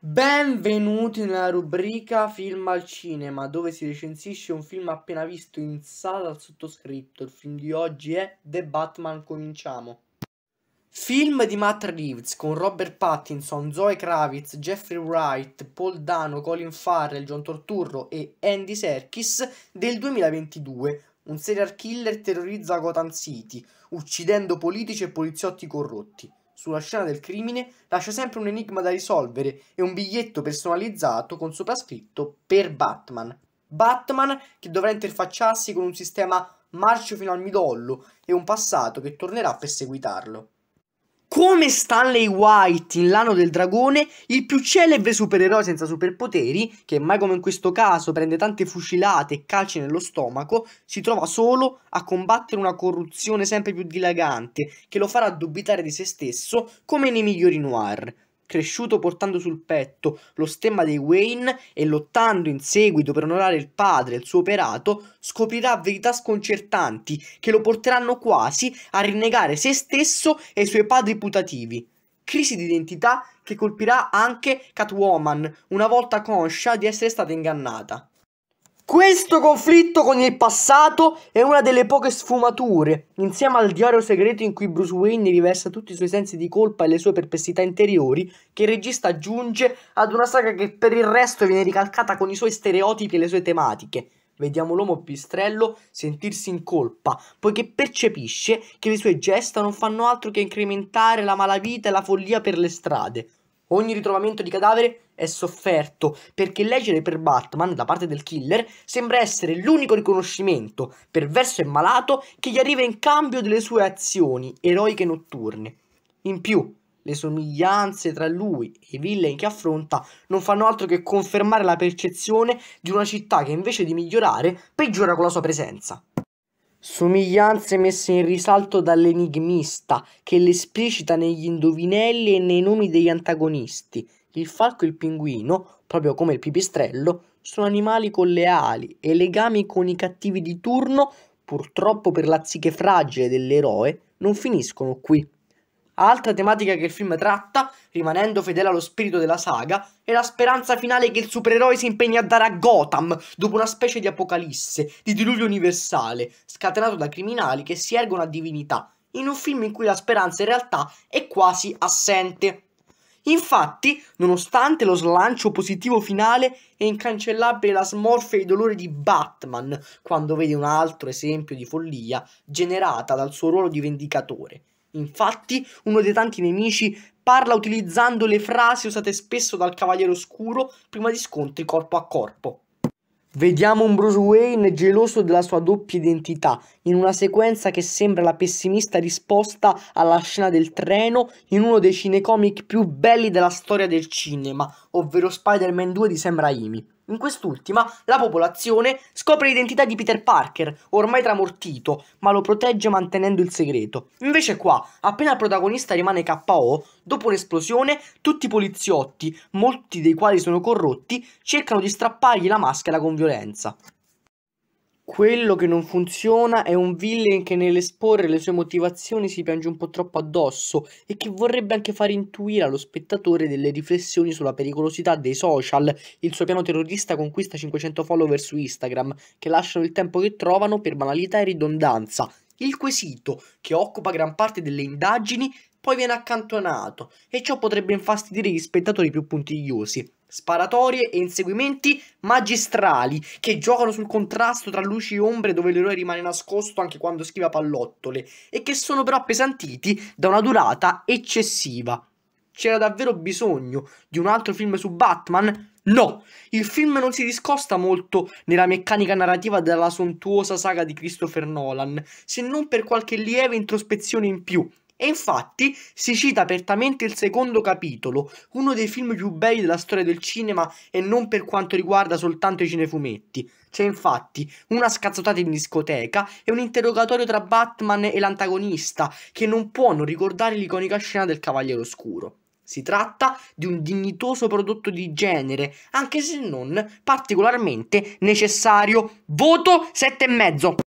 Benvenuti nella rubrica Film al cinema, dove si recensisce un film appena visto in sala dal sottoscritto. Il film di oggi è The Batman Cominciamo. Film di Matt Reeves con Robert Pattinson, Zoe Kravitz, Jeffrey Wright, Paul Dano, Colin Farrell, John Torturro e Andy Serkis del 2022. Un serial killer terrorizza Gotham City, uccidendo politici e poliziotti corrotti sulla scena del crimine lascia sempre un enigma da risolvere e un biglietto personalizzato con soprascritto per Batman. Batman che dovrà interfacciarsi con un sistema marcio fino al midollo e un passato che tornerà a perseguitarlo. Come Stanley White in L'anno del dragone, il più celebre supereroe senza superpoteri, che mai come in questo caso prende tante fucilate e calci nello stomaco, si trova solo a combattere una corruzione sempre più dilagante che lo farà dubitare di se stesso come nei migliori noir cresciuto portando sul petto lo stemma dei Wayne e lottando in seguito per onorare il padre e il suo operato, scoprirà verità sconcertanti che lo porteranno quasi a rinnegare se stesso e i suoi padri putativi. Crisi di identità che colpirà anche Catwoman, una volta conscia di essere stata ingannata. Questo conflitto con il passato è una delle poche sfumature, insieme al diario segreto in cui Bruce Wayne riversa tutti i suoi sensi di colpa e le sue perplessità interiori, che il regista aggiunge ad una saga che per il resto viene ricalcata con i suoi stereotipi e le sue tematiche. Vediamo l'uomo pistrello sentirsi in colpa, poiché percepisce che le sue gesta non fanno altro che incrementare la malavita e la follia per le strade. Ogni ritrovamento di cadavere è sofferto, perché leggere per Batman da parte del killer sembra essere l'unico riconoscimento, perverso e malato, che gli arriva in cambio delle sue azioni eroiche notturne. In più, le somiglianze tra lui e i villain che affronta non fanno altro che confermare la percezione di una città che invece di migliorare peggiora con la sua presenza. Somiglianze messe in risalto dall'enigmista che le esplicita negli indovinelli e nei nomi degli antagonisti, il falco e il pinguino, proprio come il pipistrello, sono animali con le ali e legami con i cattivi di turno, purtroppo per la psiche fragile dell'eroe, non finiscono qui. Altra tematica che il film tratta, rimanendo fedele allo spirito della saga, è la speranza finale che il supereroe si impegni a dare a Gotham dopo una specie di apocalisse, di diluvio universale, scatenato da criminali che si ergono a divinità, in un film in cui la speranza in realtà è quasi assente. Infatti, nonostante lo slancio positivo finale, è incancellabile la smorfia e i dolori di Batman quando vede un altro esempio di follia generata dal suo ruolo di vendicatore. Infatti, uno dei tanti nemici parla utilizzando le frasi usate spesso dal Cavaliere Oscuro prima di scontri corpo a corpo. Vediamo un Bruce Wayne geloso della sua doppia identità, in una sequenza che sembra la pessimista risposta alla scena del treno in uno dei cinecomic più belli della storia del cinema, ovvero Spider-Man 2 di Sam Raimi. In quest'ultima, la popolazione scopre l'identità di Peter Parker, ormai tramortito, ma lo protegge mantenendo il segreto. Invece qua, appena il protagonista rimane KO, dopo l'esplosione, tutti i poliziotti, molti dei quali sono corrotti, cercano di strappargli la maschera con violenza. Quello che non funziona è un villain che nell'esporre le sue motivazioni si piange un po' troppo addosso e che vorrebbe anche far intuire allo spettatore delle riflessioni sulla pericolosità dei social. Il suo piano terrorista conquista 500 follower su Instagram che lasciano il tempo che trovano per banalità e ridondanza. Il quesito, che occupa gran parte delle indagini, poi viene accantonato e ciò potrebbe infastidire gli spettatori più puntigliosi. Sparatorie e inseguimenti magistrali che giocano sul contrasto tra luci e ombre dove l'eroe rimane nascosto anche quando schiva pallottole e che sono però appesantiti da una durata eccessiva. C'era davvero bisogno di un altro film su Batman? No, il film non si discosta molto nella meccanica narrativa della sontuosa saga di Christopher Nolan, se non per qualche lieve introspezione in più, e infatti si cita apertamente il secondo capitolo, uno dei film più bei della storia del cinema e non per quanto riguarda soltanto i cinefumetti. C'è infatti una scazzotata in discoteca e un interrogatorio tra Batman e l'antagonista che non può non ricordare l'iconica scena del Cavaliere Oscuro. Si tratta di un dignitoso prodotto di genere, anche se non particolarmente necessario. Voto 7,5.